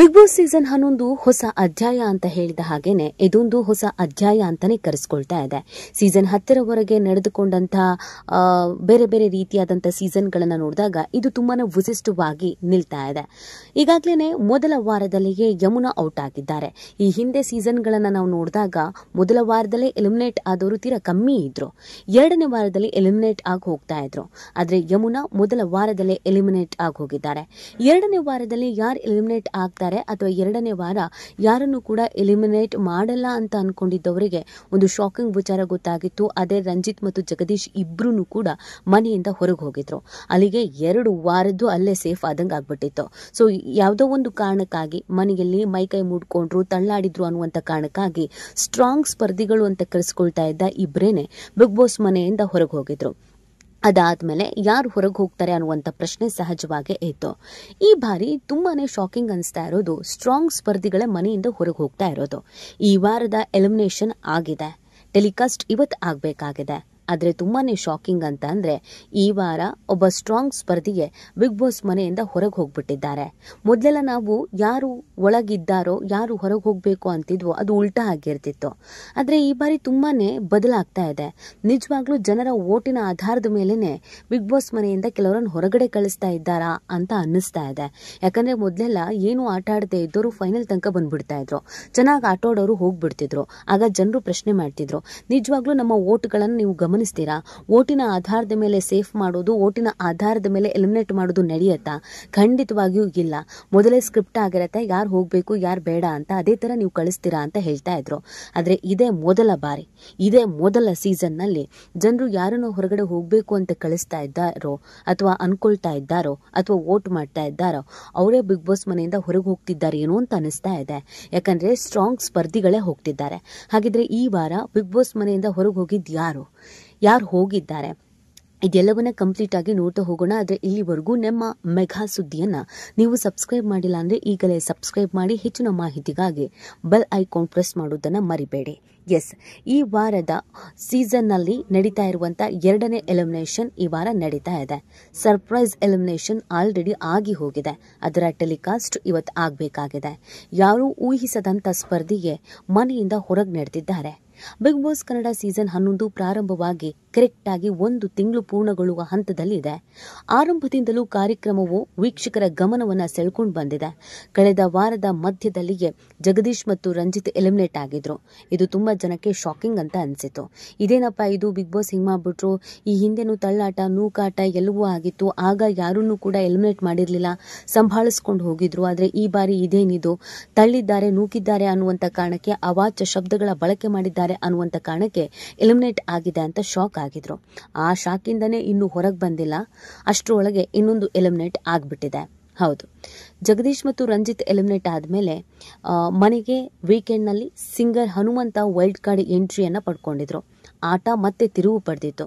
big boss season ಹನ್ನೊಂದು ಹೊಸ ಅಧ್ಯಾಯ ಅಂತ ಹೇಳಿದ ಹಾಗೇನೆ ಇದೊಂದು ಹೊಸ ಅಧ್ಯಾಯ ಅಂತಾನೆ ಕರೆಸ್ಕೊಳ್ತಾ ಇದೆ ಸೀಸನ್ ಹತ್ತಿರವರೆಗೆ ನಡೆದುಕೊಂಡಂತಹ ಬೇರೆ ಬೇರೆ ರೀತಿಯಾದಂತಹ ಸೀಸನ್ಗಳನ್ನು ನೋಡಿದಾಗ ಇದು ತುಂಬಾನೇ ವಿಶಿಷ್ಟವಾಗಿ ನಿಲ್ತಾ ಇದೆ ಈಗಾಗಲೇ ಮೊದಲ ವಾರದಲ್ಲಿಯೇ ಯಮುನಾ ಔಟ್ ಆಗಿದ್ದಾರೆ ಈ ಹಿಂದೆ ಸೀಸನ್ಗಳನ್ನು ನಾವು ನೋಡಿದಾಗ ಮೊದಲ ವಾರದಲ್ಲೇ ಎಲಿಮಿನೇಟ್ ಆದವರು ತೀರಾ ಕಮ್ಮಿ ಇದ್ರು ಎರಡನೇ ವಾರದಲ್ಲಿ ಎಲಿಮಿನೇಟ್ ಆಗಿ ಹೋಗ್ತಾ ಇದ್ರು ಆದರೆ ಯಮುನಾ ಮೊದಲ ವಾರದಲ್ಲೇ ಎಲಿಮಿನೇಟ್ ಆಗಿ ಹೋಗಿದ್ದಾರೆ ಎರಡನೇ ವಾರದಲ್ಲಿ ಯಾರು ಎಲಿಮಿನೇಟ್ ಆಗ್ತಾ ಅಥವಾ ಎರಡನೇ ವಾರ ಯಾರನ್ನು ಕೂಡ ಎಲಿಮಿನೇಟ್ ಮಾಡಲ್ಲ ಅಂತ ಅನ್ಕೊಂಡಿದ್ದವರಿಗೆ ಒಂದು ಶಾಕಿಂಗ್ ವಿಚಾರ ಗೊತ್ತಾಗಿತ್ತು ಅದೇ ರಂಜಿತ್ ಮತ್ತು ಜಗದೀಶ್ ಇಬ್ರು ಕೂಡ ಮನೆಯಿಂದ ಹೊರಗೆ ಹೋಗಿದ್ರು ಅಲ್ಲಿಗೆ ಎರಡು ವಾರದ್ದು ಅಲ್ಲೇ ಸೇಫ್ ಆದಂಗೆ ಆಗ್ಬಿಟ್ಟಿತ್ತು ಸೊ ಯಾವುದೋ ಒಂದು ಕಾರಣಕ್ಕಾಗಿ ಮನೆಯಲ್ಲಿ ಮೈ ಕೈ ಮುಡ್ಕೊಂಡ್ರು ತಳ್ಳಾಡಿದ್ರು ಅನ್ನುವಂಥ ಕಾರಣಕ್ಕಾಗಿ ಸ್ಟ್ರಾಂಗ್ ಸ್ಪರ್ಧಿಗಳು ಅಂತ ಕರೆಸ್ಕೊಳ್ತಾ ಇದ್ದ ಇಬ್ರೇನೆ ಬಿಗ್ ಬಾಸ್ ಮನೆಯಿಂದ ಹೊರಗೆ ಹೋಗಿದ್ರು ಅದಾದ್ಮೇಲೆ ಯಾರು ಹೊರಗೆ ಹೋಗ್ತಾರೆ ಅನ್ನುವಂಥ ಪ್ರಶ್ನೆ ಸಹಜವಾಗೇ ಇತ್ತು ಈ ಬಾರಿ ತುಂಬಾನೇ ಶಾಕಿಂಗ್ ಅನಿಸ್ತಾ ಇರೋದು ಸ್ಟ್ರಾಂಗ್ ಸ್ಪರ್ಧಿಗಳ ಮನೆಯಿಂದ ಹೊರಗೆ ಹೋಗ್ತಾ ಇರೋದು ಈ ವಾರದ ಎಲಿಮಿನೇಷನ್ ಆಗಿದೆ ಟೆಲಿಕಾಸ್ಟ್ ಇವತ್ತು ಆಗಬೇಕಾಗಿದೆ ಆದರೆ ತುಂಬಾ ಶಾಕಿಂಗ್ ಅಂತ ಅಂದರೆ ಈ ವಾರ ಒಬ್ಬ ಸ್ಟ್ರಾಂಗ್ ಸ್ಪರ್ಧಿಗೆ ಬಿಗ್ ಬಾಸ್ ಮನೆಯಿಂದ ಹೊರಗೆ ಹೋಗ್ಬಿಟ್ಟಿದ್ದಾರೆ ಮೊದಲೆಲ್ಲ ನಾವು ಯಾರು ಒಳಗಿದ್ದಾರೋ ಯಾರು ಹೊರಗೆ ಹೋಗಬೇಕು ಅಂತಿದ್ವೋ ಅದು ಉಲ್ಟಾ ಆಗಿರ್ತಿತ್ತು ಆದರೆ ಈ ಬಾರಿ ತುಂಬಾ ಬದಲಾಗ್ತಾ ಇದೆ ನಿಜವಾಗ್ಲೂ ಜನರ ಓಟಿನ ಆಧಾರದ ಮೇಲೆನೆ ಬಿಗ್ ಬಾಸ್ ಮನೆಯಿಂದ ಕೆಲವರನ್ನು ಹೊರಗಡೆ ಕಳಿಸ್ತಾ ಇದ್ದಾರಾ ಅಂತ ಅನ್ನಿಸ್ತಾ ಇದೆ ಯಾಕಂದರೆ ಮೊದಲೆಲ್ಲ ಏನು ಆಟ ಆಡದೆ ಇದ್ದವರು ಫೈನಲ್ ತನಕ ಬಂದ್ಬಿಡ್ತಾ ಇದ್ರು ಚೆನ್ನಾಗಿ ಆಟೋಡೋರು ಹೋಗ್ಬಿಡ್ತಿದ್ರು ಆಗ ಜನರು ಪ್ರಶ್ನೆ ಮಾಡ್ತಿದ್ರು ನಿಜವಾಗ್ಲೂ ನಮ್ಮ ಓಟ್ಗಳನ್ನು ನೀವು ಗಮನ ಗಮನಿಸ್ತೀರಾ ಓಟಿನ ಆಧಾರದ ಮೇಲೆ ಸೇಫ್ ಮಾಡೋದು ಓಟಿನ ಆಧಾರದ ಮೇಲೆ ಎಲಿಮಿನೇಟ್ ಮಾಡೋದು ನಡೆಯುತ್ತಾ ಖಂಡಿತವಾಗಿಯೂ ಇಲ್ಲ ಮೊದಲೇ ಸ್ಕ್ರಿಪ್ಟ್ ಆಗಿರತ್ತೆ ಯಾರು ಹೋಗಬೇಕು ಯಾರು ಬೇಡ ಅಂತ ಅದೇ ಥರ ನೀವು ಕಳಿಸ್ತೀರಾ ಅಂತ ಹೇಳ್ತಾ ಇದ್ರು ಆದರೆ ಇದೇ ಮೊದಲ ಬಾರಿ ಇದೇ ಮೊದಲ ಸೀಸನ್ನಲ್ಲಿ ಜನರು ಯಾರನ್ನು ಹೊರಗಡೆ ಹೋಗಬೇಕು ಅಂತ ಕಳಿಸ್ತಾ ಇದ್ದಾರೋ ಅಥವಾ ಅನ್ಕೊಳ್ತಾ ಇದ್ದಾರೋ ಅಥವಾ ವೋಟ್ ಮಾಡ್ತಾ ಇದ್ದಾರೋ ಅವರೇ ಬಿಗ್ ಬಾಸ್ ಮನೆಯಿಂದ ಹೊರಗೆ ಹೋಗ್ತಿದ್ದಾರೆ ಏನೋ ಅಂತ ಅನಿಸ್ತಾ ಇದೆ ಯಾಕಂದರೆ ಸ್ಟ್ರಾಂಗ್ ಸ್ಪರ್ಧಿಗಳೇ ಹೋಗ್ತಿದ್ದಾರೆ ಹಾಗಿದ್ರೆ ಈ ವಾರ ಬಿಗ್ ಬಾಸ್ ಮನೆಯಿಂದ ಹೊರಗೆ ಹೋಗಿದ್ದು ಯಾರು ಯಾರು ಹೋಗಿದ್ದಾರೆ ಇದೆಲ್ಲವನ್ನ ಕಂಪ್ಲೀಟ್ ಆಗಿ ನೋಡ್ತಾ ಹೋಗೋಣ ಆದರೆ ಇಲ್ಲಿವರೆಗೂ ನಮ್ಮ ಮೆಘಾ ಸುದ್ದಿಯನ್ನು ನೀವು ಸಬ್ಸ್ಕ್ರೈಬ್ ಮಾಡಿಲ್ಲ ಅಂದರೆ ಈಗಲೇ ಸಬ್ಸ್ಕ್ರೈಬ್ ಮಾಡಿ ಹೆಚ್ಚಿನ ಮಾಹಿತಿಗಾಗಿ ಬೆಲ್ ಐಕಾನ್ ಪ್ರೆಸ್ ಮಾಡೋದನ್ನು ಮರಿಬೇಡಿ ಎಸ್ ಈ ವಾರದ ಸೀಸನ್ನಲ್ಲಿ ನಡೀತಾ ಇರುವಂಥ ಎರಡನೇ ಎಲಿಮಿನೇಷನ್ ಈ ವಾರ ನಡೀತಾ ಇದೆ ಸರ್ಪ್ರೈಸ್ ಎಲಿಮಿನೇಷನ್ ಆಲ್ರೆಡಿ ಆಗಿ ಹೋಗಿದೆ ಅದರ ಟೆಲಿಕಾಸ್ಟ್ ಇವತ್ತು ಆಗಬೇಕಾಗಿದೆ ಯಾರೂ ಊಹಿಸದಂಥ ಸ್ಪರ್ಧಿಗೆ ಮನೆಯಿಂದ ಹೊರಗೆ ನಡೆದಿದ್ದಾರೆ ಬಿಗ್ ಬಾಸ್ ಕನ್ನಡ ಸೀಸನ್ ಹನ್ನೊಂದು ಪ್ರಾರಂಭವಾಗಿ ಕರೆಕ್ಟ್ ಆಗಿ ಒಂದು ತಿಂಗಳು ಪೂರ್ಣಗೊಳ್ಳುವ ಹಂತದಲ್ಲಿದೆ ಆರಂಭದಿಂದಲೂ ಕಾರ್ಯಕ್ರಮವು ವೀಕ್ಷಕರ ಗಮನವನ್ನು ಸೆಳ್ಕೊಂಡು ಬಂದಿದೆ ಕಳೆದ ವಾರದ ಮಧ್ಯದಲ್ಲಿಯೇ ಜಗದೀಶ್ ಮತ್ತು ರಂಜಿತ್ ಎಲಿಮಿನೇಟ್ ಆಗಿದ್ರು ಇದು ತುಂಬಾ ಜನಕ್ಕೆ ಶಾಕಿಂಗ್ ಅಂತ ಅನಿಸಿತು ಇದೇನಪ್ಪ ಇದು ಬಿಗ್ ಬಾಸ್ ಹಿಂಗ್ ಮಾಡ್ಬಿಟ್ರು ಈ ಹಿಂದೆನೂ ತಳ್ಳಾಟ ನೂಕಾಟ ಎಲ್ಲವೂ ಆಗಿತ್ತು ಆಗ ಯಾರನ್ನೂ ಕೂಡ ಎಲಿಮಿನೇಟ್ ಮಾಡಿರಲಿಲ್ಲ ಸಂಭಾಳಿಸ್ಕೊಂಡು ಹೋಗಿದ್ರು ಆದರೆ ಈ ಬಾರಿ ಇದೇನಿದು ತಳ್ಳಿದ್ದಾರೆ ನೂಕಿದ್ದಾರೆ ಅನ್ನುವಂಥ ಕಾರಣಕ್ಕೆ ಅವಾಚ್ಯ ಶಬ್ದಗಳ ಬಳಕೆ ಮಾಡಿದ್ದಾರೆ ಅನ್ನುವಂಥ ಕಾರಣಕ್ಕೆ ಎಲಿಮಿನೇಟ್ ಆಗಿದೆ ಅಂತ ಶಾಕ್ ಆಗಿದ್ರು ಆ ಶಾಕಿಂದನೇ ಇನ್ನು ಹೊರಗೆ ಬಂದಿಲ್ಲ ಅಷ್ಟರೊಳಗೆ ಇನ್ನೊಂದು ಎಲಿಮಿನೇಟ್ ಆಗಿಬಿಟ್ಟಿದೆ ಹೌದು ಜಗದೀಶ್ ಮತ್ತು ರಂಜಿತ್ ಎಲಿಮಿನೇಟ್ ಆದಮೇಲೆ ಮನೆಗೆ ವೀಕೆಂಡ್ನಲ್ಲಿ ಸಿಂಗರ್ ಹನುಮಂತ ವೈಲ್ಡ್ ಕಾರ್ಡ್ ಎಂಟ್ರಿಯನ್ನು ಪಡ್ಕೊಂಡಿದ್ರು ಆಟ ಮತ್ತೆ ತಿರುವು ಪಡೆದಿತ್ತು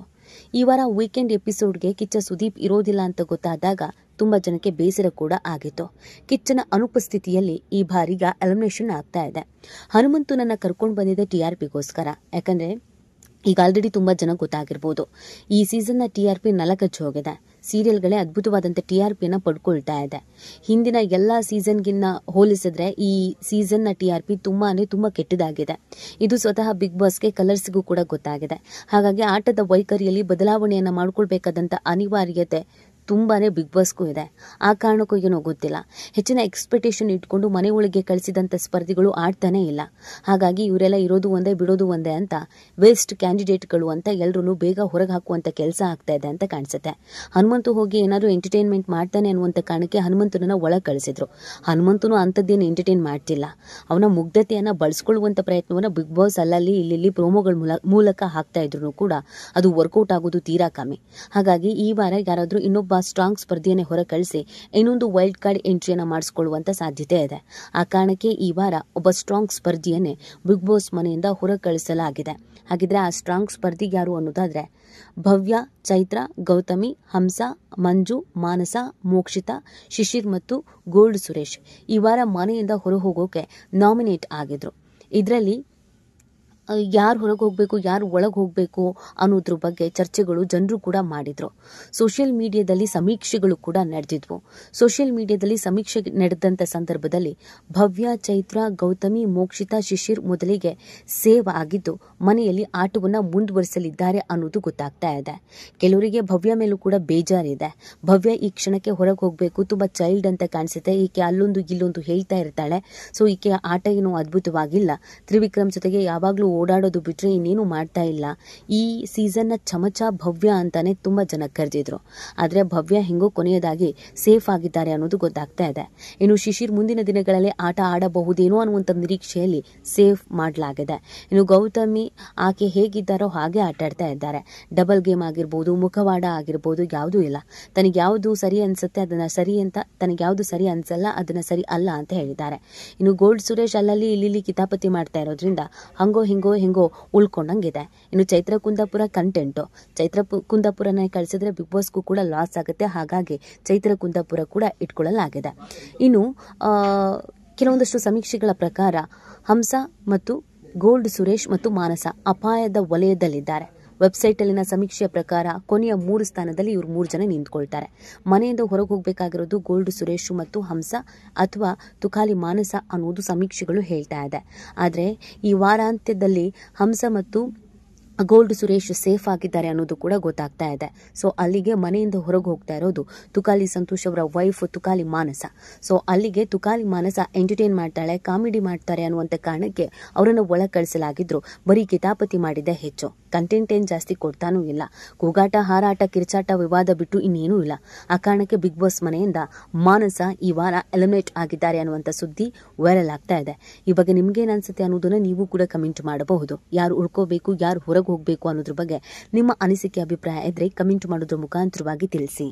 ಈ ವಾರ ವೀಕೆಂಡ್ ಎಪಿಸೋಡ್ಗೆ ಕಿಚ್ಚ ಸುದೀಪ್ ಇರೋದಿಲ್ಲ ಅಂತ ಗೊತ್ತಾದಾಗ ತುಂಬ ಜನಕ್ಕೆ ಬೇಸರ ಕೂಡ ಆಗಿತ್ತು ಕಿಚ್ಚನ ಅನುಪಸ್ಥಿತಿಯಲ್ಲಿ ಈ ಬಾರಿಗ ಎಲಿಮಿನೇಷನ್ ಆಗ್ತಾ ಇದೆ ಹನುಮಂತು ನನ್ನ ಕರ್ಕೊಂಡು ಬಂದಿದೆ ಟಿಆರ್ಪಿಗೋಸ್ಕರ ಯಾಕಂದ್ರೆ ಈಗ ಆಲ್ರೆಡಿ ತುಂಬಾ ಜನ ಗೊತ್ತಾಗಿರ್ಬೋದು ಈ ಸೀಸನ್ನ ಟಿ ಆರ್ ಪಿ ನಲಕಚ್ಚು ಹೋಗಿದೆ ಸೀರಿಯಲ್ಗಳೇ ಅದ್ಭುತವಾದಂಥ ಟಿ ಆರ್ ಪಿನ ಪಡ್ಕೊಳ್ತಾ ಇದೆ ಹಿಂದಿನ ಎಲ್ಲ ಸೀಸನ್ಗಿನ್ನ ಹೋಲಿಸಿದ್ರೆ ಈ ಸೀಸನ್ನ ಟಿ ಆರ್ ಪಿ ತುಂಬಾ ತುಂಬ ಕೆಟ್ಟದಾಗಿದೆ ಇದು ಸ್ವತಃ ಬಿಗ್ ಬಾಸ್ಗೆ ಕಲರ್ಸ್ಗೂ ಕೂಡ ಗೊತ್ತಾಗಿದೆ ಹಾಗಾಗಿ ಆಟದ ವೈಖರಿಯಲ್ಲಿ ಬದಲಾವಣೆಯನ್ನು ಮಾಡಿಕೊಳ್ಬೇಕಾದಂಥ ಅನಿವಾರ್ಯತೆ ತುಂಬಾ ಬಿಗ್ ಬಾಸ್ಗೂ ಇದೆ ಆ ಕಾರಣಕ್ಕೂ ಏನೋ ಗೊತ್ತಿಲ್ಲ ಹೆಚ್ಚಿನ ಎಕ್ಸ್ಪೆಕ್ಟೇಷನ್ ಇಟ್ಕೊಂಡು ಮನೆ ಒಳಗೆ ಕಳಿಸಿದಂಥ ಸ್ಪರ್ಧಿಗಳು ಆಡ್ತಾನೆ ಇಲ್ಲ ಹಾಗಾಗಿ ಇವರೆಲ್ಲ ಇರೋದು ಒಂದೇ ಬಿಡೋದು ಒಂದೇ ಅಂತ ವೇಸ್ಟ್ ಕ್ಯಾಂಡಿಡೇಟ್ಗಳು ಅಂತ ಎಲ್ಲರೂ ಬೇಗ ಹೊರಗೆ ಹಾಕುವಂಥ ಕೆಲಸ ಆಗ್ತಾ ಇದೆ ಅಂತ ಕಾಣಿಸುತ್ತೆ ಹನುಮಂತು ಹೋಗಿ ಏನಾದರೂ ಎಂಟರ್ಟೈನ್ಮೆಂಟ್ ಮಾಡ್ತಾನೆ ಅನ್ನುವಂಥ ಕಾರಣಕ್ಕೆ ಹನುಮಂತನನ್ನು ಒಳಗೆ ಕಳಿಸಿದ್ರು ಹನುಮಂತನು ಅಂಥದ್ದೇನು ಎಂಟರ್ಟೈನ್ ಮಾಡ್ತಿಲ್ಲ ಅವನ ಮುಗ್ಧತೆಯನ್ನು ಬಳಸ್ಕೊಳ್ಳುವಂಥ ಪ್ರಯತ್ನವನ್ನು ಬಿಗ್ ಬಾಸ್ ಅಲ್ಲಲ್ಲಿ ಇಲ್ಲಿ ಪ್ರೋಮೋಗಳ ಮೂಲಕ ಹಾಕ್ತಾ ಇದ್ರು ಕೂಡ ಅದು ವರ್ಕೌಟ್ ಆಗೋದು ತೀರಾ ಕಮ್ಮಿ ಹಾಗಾಗಿ ಈ ವಾರ ಯಾರಾದರೂ ಇನ್ನೊಬ್ಬ ಸ್ಟ್ರಾಂಗ್ ಹೊರ ಹೊರಕಳಿಸಿ ಇನ್ನೊಂದು ವೈಲ್ಡ್ ಕಾರ್ಡ್ ಎಂಟ್ರಿಯನ್ನು ಮಾಡಿಸಿಕೊಳ್ಳುವಂತ ಸಾಧ್ಯತೆ ಇದೆ ಆ ಕಾರಣಕ್ಕೆ ಈ ವಾರ ಒಬ್ಬ ಸ್ಟ್ರಾಂಗ್ ಸ್ಪರ್ಧಿಯನ್ನೇ ಬಿಗ್ ಬಾಸ್ ಮನೆಯಿಂದ ಹೊರಕಳಿಸಲಾಗಿದೆ ಹಾಗಿದ್ರೆ ಆ ಸ್ಟ್ರಾಂಗ್ ಸ್ಪರ್ಧಿ ಯಾರು ಅನ್ನೋದಾದ್ರೆ ಭವ್ಯ ಚೈತ್ರ ಗೌತಮಿ ಹಂಸ ಮಂಜು ಮಾನಸ ಮೋಕ್ಷಿತಾ ಶಿಶಿರ್ ಮತ್ತು ಗೋಲ್ಡ್ ಸುರೇಶ್ ಈ ವಾರ ಮನೆಯಿಂದ ಹೊರ ಹೋಗೋಕೆ ನಾಮಿನೇಟ್ ಆಗಿದ್ರು ಇದರಲ್ಲಿ ಯಾರು ಹೊರಗೆ ಹೋಗಬೇಕು ಯಾರು ಒಳಗೆ ಹೋಗಬೇಕು ಅನ್ನೋದ್ರ ಬಗ್ಗೆ ಚರ್ಚೆಗಳು ಜನರು ಕೂಡ ಮಾಡಿದರು ಸೋಷಿಯಲ್ ಮೀಡಿಯಾದಲ್ಲಿ ಸಮೀಕ್ಷೆಗಳು ಕೂಡ ನಡೆದಿದ್ವು ಸೋಷಿಯಲ್ ಮೀಡಿಯಾದಲ್ಲಿ ಸಮೀಕ್ಷೆ ನಡೆದಂಥ ಸಂದರ್ಭದಲ್ಲಿ ಭವ್ಯ ಚೈತ್ರ ಗೌತಮಿ ಮೋಕ್ಷಿತಾ ಶಿಶಿರ್ ಮೊದಲಿಗೆ ಸೇವ್ ಆಗಿದ್ದು ಮನೆಯಲ್ಲಿ ಆಟವನ್ನು ಮುಂದುವರಿಸಲಿದ್ದಾರೆ ಅನ್ನೋದು ಗೊತ್ತಾಗ್ತಾ ಇದೆ ಕೆಲವರಿಗೆ ಭವ್ಯ ಮೇಲೂ ಕೂಡ ಬೇಜಾರಿದೆ ಭವ್ಯ ಈ ಕ್ಷಣಕ್ಕೆ ಹೊರಗೆ ಹೋಗಬೇಕು ತುಂಬ ಚೈಲ್ಡ್ ಅಂತ ಕಾಣಿಸುತ್ತೆ ಈಕೆ ಅಲ್ಲೊಂದು ಇಲ್ಲೊಂದು ಹೇಳ್ತಾ ಇರ್ತಾಳೆ ಸೊ ಈಕೆ ಆಟ ಏನು ಅದ್ಭುತವಾಗಿಲ್ಲ ತ್ರಿವಿಕ್ರಮ್ ಜೊತೆಗೆ ಯಾವಾಗಲೂ ಓಡಾಡೋದು ಬಿಟ್ಟರೆ ಇನ್ನೇನು ಮಾಡ್ತಾ ಇಲ್ಲ ಈ ಸೀಸನ್ನ ಚಮಚ ಭವ್ಯ ಅಂತಾನೆ ತುಂಬ ಜನ ಕರೆದಿದ್ರು ಆದರೆ ಭವ್ಯ ಹೆಂಗೋ ಕೊನೆಯದಾಗಿ ಸೇಫ್ ಆಗಿದ್ದಾರೆ ಅನ್ನೋದು ಗೊತ್ತಾಗ್ತಾ ಇದೆ ಇನ್ನು ಶಿಶಿರ್ ಮುಂದಿನ ದಿನಗಳಲ್ಲಿ ಆಟ ಆಡಬಹುದೇನೋ ಅನ್ನುವಂಥ ನಿರೀಕ್ಷೆಯಲ್ಲಿ ಸೇಫ್ ಮಾಡಲಾಗಿದೆ ಇನ್ನು ಗೌತಮಿ ಆಕೆ ಹೇಗಿದ್ದಾರೋ ಹಾಗೆ ಆಟ ಆಡ್ತಾ ಇದ್ದಾರೆ ಡಬಲ್ ಗೇಮ್ ಆಗಿರ್ಬೋದು ಮುಖವಾಡ ಆಗಿರ್ಬೋದು ಯಾವುದೂ ಇಲ್ಲ ತನಗೆ ಯಾವುದು ಸರಿ ಅನಿಸುತ್ತೆ ಅದನ್ನ ಸರಿ ಅಂತ ತನಗೆ ಯಾವುದು ಸರಿ ಅನಿಸಲ್ಲ ಅದನ್ನ ಸರಿ ಅಲ್ಲ ಅಂತ ಹೇಳಿದ್ದಾರೆ ಇನ್ನು ಗೋಲ್ಡ್ ಸುರೇಶ್ ಅಲ್ಲಲ್ಲಿ ಇಲ್ಲಿ ಕಿತಾಪತಿ ಮಾಡ್ತಾ ಇರೋದ್ರಿಂದ ಹಂಗೋ ಹಿಂಗೋ ಹೆಂಗೋ ಹೆಂಗೋ ಉಳ್ಕೊಂಡಂಗಿದೆ ಇನ್ನು ಚೈತ್ರ ಕುಂದಾಪುರ ಕಂಟೆಂಟು ಚೈತ್ರ ಕುಂದಾಪುರನ ಕಳಿಸಿದ್ರೆ ಬಿಗ್ ಬಾಸ್ಗೂ ಕೂಡ ಲಾಸ್ ಆಗುತ್ತೆ ಹಾಗಾಗಿ ಚೈತ್ರ ಕುಂದಾಪುರ ಕೂಡ ಇಟ್ಕೊಳ್ಳಲಾಗಿದೆ ಇನ್ನು ಕೆಲವೊಂದಷ್ಟು ಸಮೀಕ್ಷೆಗಳ ಪ್ರಕಾರ ಹಂಸ ಮತ್ತು ಗೋಲ್ಡ್ ಸುರೇಶ್ ಮತ್ತು ಮಾನಸ ಅಪಾಯದ ವಲಯದಲ್ಲಿದ್ದಾರೆ ವೆಬ್ಸೈಟಲ್ಲಿನ ಸಮೀಕ್ಷೆಯ ಪ್ರಕಾರ ಕೊನೆಯ ಮೂರು ಸ್ಥಾನದಲ್ಲಿ ಇವರು ಮೂರು ಜನ ನಿಂತ್ಕೊಳ್ತಾರೆ ಮನೆಯಿಂದ ಹೊರಗೆ ಹೋಗಬೇಕಾಗಿರೋದು ಗೋಲ್ಡ್ ಸುರೇಶ್ ಮತ್ತು ಹಂಸ ಅಥವಾ ತುಕಾಲಿ ಮಾನಸ ಅನ್ನೋದು ಸಮೀಕ್ಷೆಗಳು ಹೇಳ್ತಾ ಇದೆ ಆದರೆ ಈ ವಾರಾಂತ್ಯದಲ್ಲಿ ಹಂಸ ಮತ್ತು ಗೋಲ್ಡ್ ಸುರೇಶ್ ಸೇಫ್ ಆಗಿದ್ದಾರೆ ಅನ್ನೋದು ಕೂಡ ಗೊತ್ತಾಗ್ತಾ ಇದೆ ಸೊ ಅಲ್ಲಿಗೆ ಮನೆಯಿಂದ ಹೊರಗೆ ಹೋಗ್ತಾ ಇರೋದು ತುಕಾಲಿ ಸಂತೋಷ್ ಅವರ ವೈಫ್ ತುಕಾಲಿ ಮಾನಸ ಸೊ ಅಲ್ಲಿಗೆ ತುಕಾಲಿ ಮಾನಸ ಎಂಟರ್ಟೈನ್ ಮಾಡ್ತಾಳೆ ಕಾಮಿಡಿ ಮಾಡ್ತಾರೆ ಅನ್ನುವಂಥ ಕಾರಣಕ್ಕೆ ಅವರನ್ನು ಒಳ ಕಳಿಸಲಾಗಿದ್ರು ಬರೀ ಕಿತಾಪತಿ ಮಾಡಿದೆ ಹೆಚ್ಚು ಕಂಟೆಂಟ್ ಏನ್ ಜಾಸ್ತಿ ಕೊಡ್ತಾನೂ ಇಲ್ಲ ಕೂಗಾಟ ಹಾರಾಟ ಕಿರ್ಚಾಟ ವಿವಾದ ಬಿಟ್ಟು ಇನ್ನೇನೂ ಇಲ್ಲ ಆ ಕಾರಣಕ್ಕೆ ಬಿಗ್ ಬಾಸ್ ಮನೆಯಿಂದ ಮಾನಸ ಈ ವಾರ ಎಲಿಮಿನೇಟ್ ಆಗಿದ್ದಾರೆ ಅನ್ನುವಂಥ ಸುದ್ದಿ ವೈರಲ್ ಆಗ್ತಾ ಇದೆ ಈ ಬಗ್ಗೆ ಏನು ಅನ್ಸುತ್ತೆ ಅನ್ನೋದನ್ನ ನೀವು ಕೂಡ ಕಮೆಂಟ್ ಮಾಡಬಹುದು ಯಾರು ಉಳ್ಕೋಬೇಕು ಯಾರು ಹೊರಗೆ ಹೋಗಬೇಕು ಅನ್ನೋದ್ರ ಬಗ್ಗೆ ನಿಮ್ಮ ಅನಿಸಿಕೆ ಅಭಿಪ್ರಾಯ ಇದ್ರೆ ಕಮೆಂಟ್ ಮಾಡೋದ್ರ ಮುಖಾಂತರವಾಗಿ ತಿಳಿಸಿ